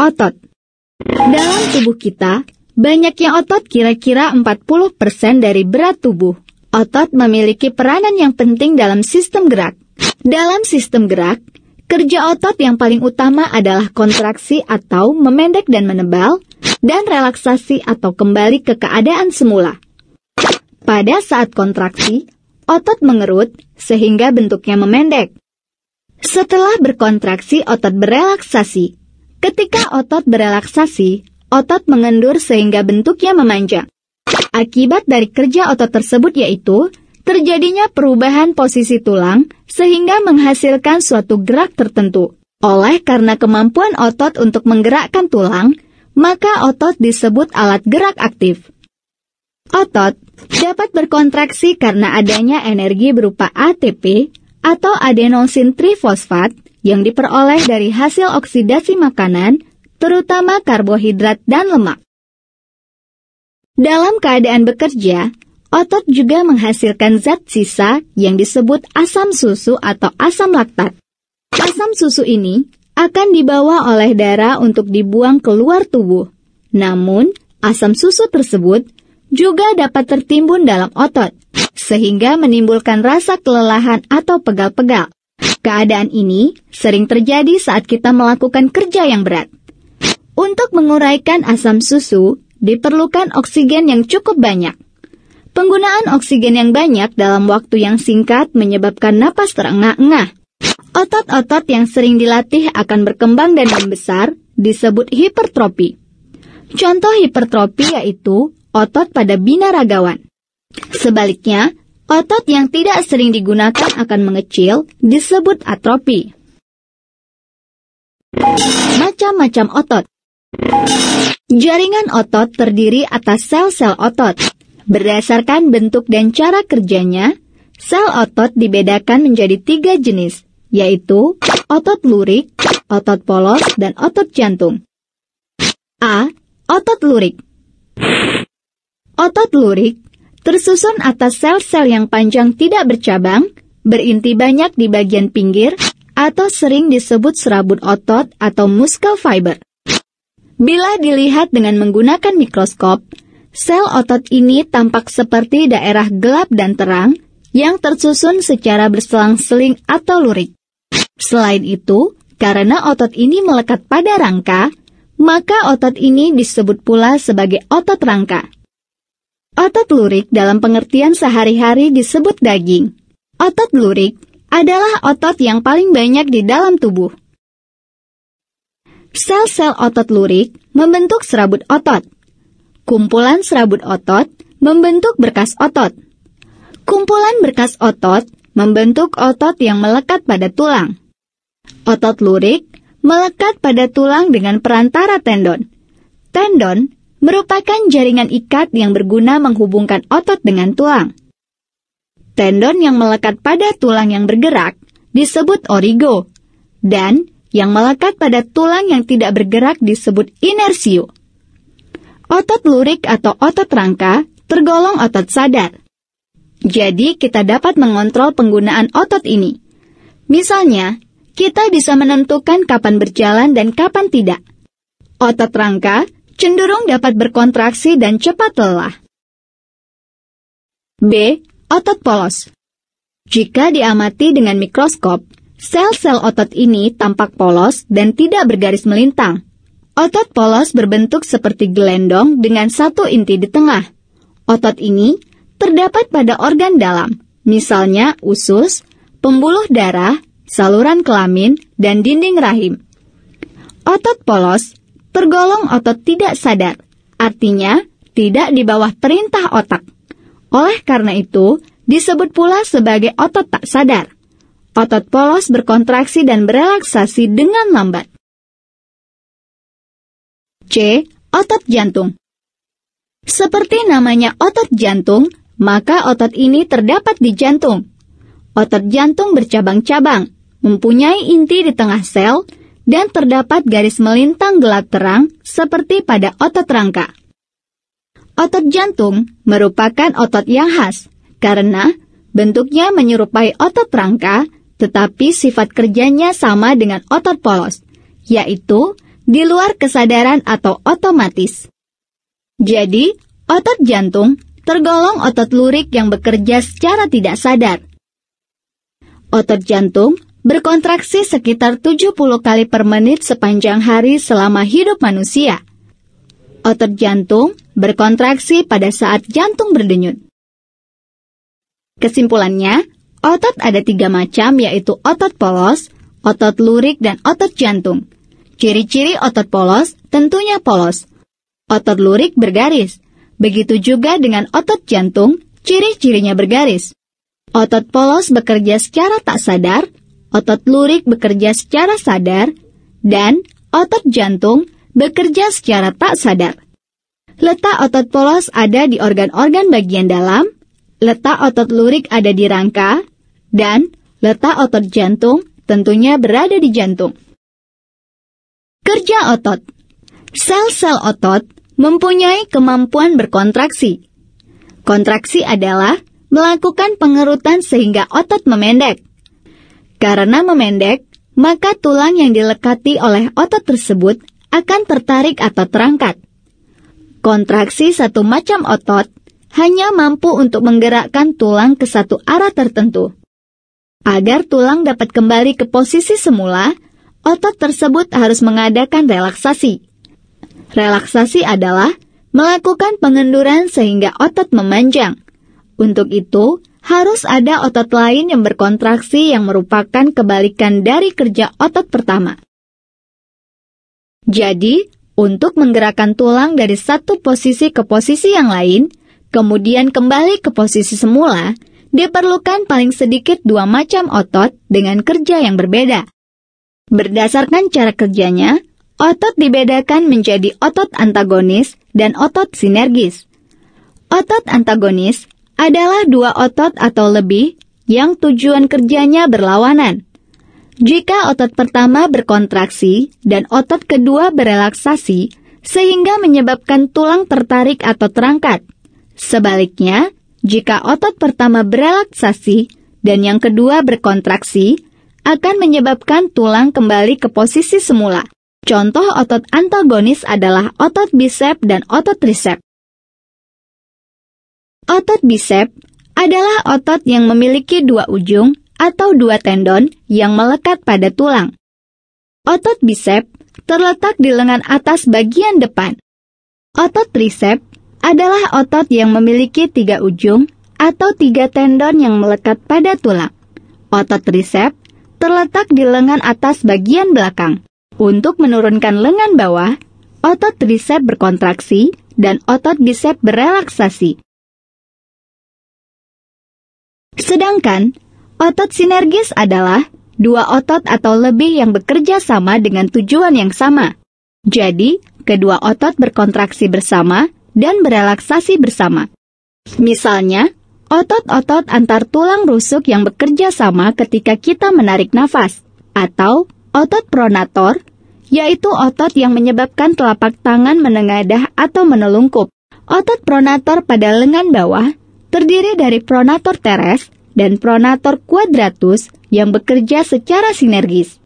Otot Dalam tubuh kita, banyaknya otot kira-kira 40% dari berat tubuh. Otot memiliki peranan yang penting dalam sistem gerak. Dalam sistem gerak, kerja otot yang paling utama adalah kontraksi atau memendek dan menebal, dan relaksasi atau kembali ke keadaan semula. Pada saat kontraksi, otot mengerut sehingga bentuknya memendek. Setelah berkontraksi, otot berelaksasi, Ketika otot berelaksasi, otot mengendur sehingga bentuknya memanjang. Akibat dari kerja otot tersebut yaitu terjadinya perubahan posisi tulang sehingga menghasilkan suatu gerak tertentu. Oleh karena kemampuan otot untuk menggerakkan tulang, maka otot disebut alat gerak aktif. Otot dapat berkontraksi karena adanya energi berupa ATP atau adenosin trifosfat yang diperoleh dari hasil oksidasi makanan, terutama karbohidrat dan lemak. Dalam keadaan bekerja, otot juga menghasilkan zat sisa yang disebut asam susu atau asam laktat. Asam susu ini akan dibawa oleh darah untuk dibuang keluar tubuh. Namun, asam susu tersebut juga dapat tertimbun dalam otot, sehingga menimbulkan rasa kelelahan atau pegal-pegal. Keadaan ini sering terjadi saat kita melakukan kerja yang berat. Untuk menguraikan asam susu, diperlukan oksigen yang cukup banyak. Penggunaan oksigen yang banyak dalam waktu yang singkat menyebabkan napas terengah-engah. Otot-otot yang sering dilatih akan berkembang dan membesar, disebut hipertropi. Contoh hipertropi yaitu otot pada binaragawan. Sebaliknya, Otot yang tidak sering digunakan akan mengecil, disebut atrofi. Macam-macam otot Jaringan otot terdiri atas sel-sel otot. Berdasarkan bentuk dan cara kerjanya, sel otot dibedakan menjadi tiga jenis, yaitu otot lurik, otot polos, dan otot jantung. A. Otot lurik Otot lurik tersusun atas sel-sel yang panjang tidak bercabang, berinti banyak di bagian pinggir, atau sering disebut serabut otot atau muscle fiber. Bila dilihat dengan menggunakan mikroskop, sel otot ini tampak seperti daerah gelap dan terang yang tersusun secara berselang-seling atau lurik. Selain itu, karena otot ini melekat pada rangka, maka otot ini disebut pula sebagai otot rangka. Otot lurik dalam pengertian sehari-hari disebut daging. Otot lurik adalah otot yang paling banyak di dalam tubuh. Sel-sel otot lurik membentuk serabut otot. Kumpulan serabut otot membentuk berkas otot. Kumpulan berkas otot membentuk otot yang melekat pada tulang. Otot lurik melekat pada tulang dengan perantara tendon. Tendon merupakan jaringan ikat yang berguna menghubungkan otot dengan tulang. Tendon yang melekat pada tulang yang bergerak disebut origo, dan yang melekat pada tulang yang tidak bergerak disebut inersio. Otot lurik atau otot rangka tergolong otot sadar. Jadi kita dapat mengontrol penggunaan otot ini. Misalnya, kita bisa menentukan kapan berjalan dan kapan tidak. Otot rangka cenderung dapat berkontraksi dan cepat lelah. B. Otot polos Jika diamati dengan mikroskop, sel-sel otot ini tampak polos dan tidak bergaris melintang. Otot polos berbentuk seperti gelendong dengan satu inti di tengah. Otot ini terdapat pada organ dalam, misalnya usus, pembuluh darah, saluran kelamin, dan dinding rahim. Otot polos tergolong otot tidak sadar, artinya tidak di bawah perintah otak. Oleh karena itu, disebut pula sebagai otot tak sadar. Otot polos berkontraksi dan berelaksasi dengan lambat. C. Otot jantung Seperti namanya otot jantung, maka otot ini terdapat di jantung. Otot jantung bercabang-cabang, mempunyai inti di tengah sel, dan terdapat garis melintang gelap terang seperti pada otot rangka. Otot jantung merupakan otot yang khas karena bentuknya menyerupai otot rangka tetapi sifat kerjanya sama dengan otot polos, yaitu di luar kesadaran atau otomatis. Jadi, otot jantung tergolong otot lurik yang bekerja secara tidak sadar. Otot jantung berkontraksi sekitar 70 kali per menit sepanjang hari selama hidup manusia. Otot jantung berkontraksi pada saat jantung berdenyut. Kesimpulannya, otot ada tiga macam yaitu otot polos, otot lurik, dan otot jantung. Ciri-ciri otot polos tentunya polos. Otot lurik bergaris. Begitu juga dengan otot jantung, ciri-cirinya bergaris. Otot polos bekerja secara tak sadar otot lurik bekerja secara sadar, dan otot jantung bekerja secara tak sadar. Letak otot polos ada di organ-organ bagian dalam, letak otot lurik ada di rangka, dan letak otot jantung tentunya berada di jantung. Kerja otot Sel-sel otot mempunyai kemampuan berkontraksi. Kontraksi adalah melakukan pengerutan sehingga otot memendek. Karena memendek, maka tulang yang dilekati oleh otot tersebut akan tertarik atau terangkat. Kontraksi satu macam otot hanya mampu untuk menggerakkan tulang ke satu arah tertentu. Agar tulang dapat kembali ke posisi semula, otot tersebut harus mengadakan relaksasi. Relaksasi adalah melakukan pengenduran sehingga otot memanjang. Untuk itu, harus ada otot lain yang berkontraksi yang merupakan kebalikan dari kerja otot pertama. Jadi, untuk menggerakkan tulang dari satu posisi ke posisi yang lain, kemudian kembali ke posisi semula, diperlukan paling sedikit dua macam otot dengan kerja yang berbeda. Berdasarkan cara kerjanya, otot dibedakan menjadi otot antagonis dan otot sinergis. Otot antagonis adalah dua otot atau lebih yang tujuan kerjanya berlawanan. Jika otot pertama berkontraksi dan otot kedua berelaksasi, sehingga menyebabkan tulang tertarik atau terangkat. Sebaliknya, jika otot pertama berelaksasi dan yang kedua berkontraksi, akan menyebabkan tulang kembali ke posisi semula. Contoh otot antagonis adalah otot bisep dan otot tricep. Otot bisep adalah otot yang memiliki dua ujung atau dua tendon yang melekat pada tulang. Otot bisep terletak di lengan atas bagian depan. Otot trisep adalah otot yang memiliki tiga ujung atau tiga tendon yang melekat pada tulang. Otot trisep terletak di lengan atas bagian belakang. Untuk menurunkan lengan bawah, otot trisep berkontraksi dan otot bisep berelaksasi. Sedangkan otot sinergis adalah dua otot atau lebih yang bekerja sama dengan tujuan yang sama. Jadi, kedua otot berkontraksi bersama dan berelaksasi bersama. Misalnya, otot-otot antar tulang rusuk yang bekerja sama ketika kita menarik nafas, atau otot pronator, yaitu otot yang menyebabkan telapak tangan menengadah atau menelungkup. Otot pronator pada lengan bawah terdiri dari pronator teres dan pronator kuadratus yang bekerja secara sinergis.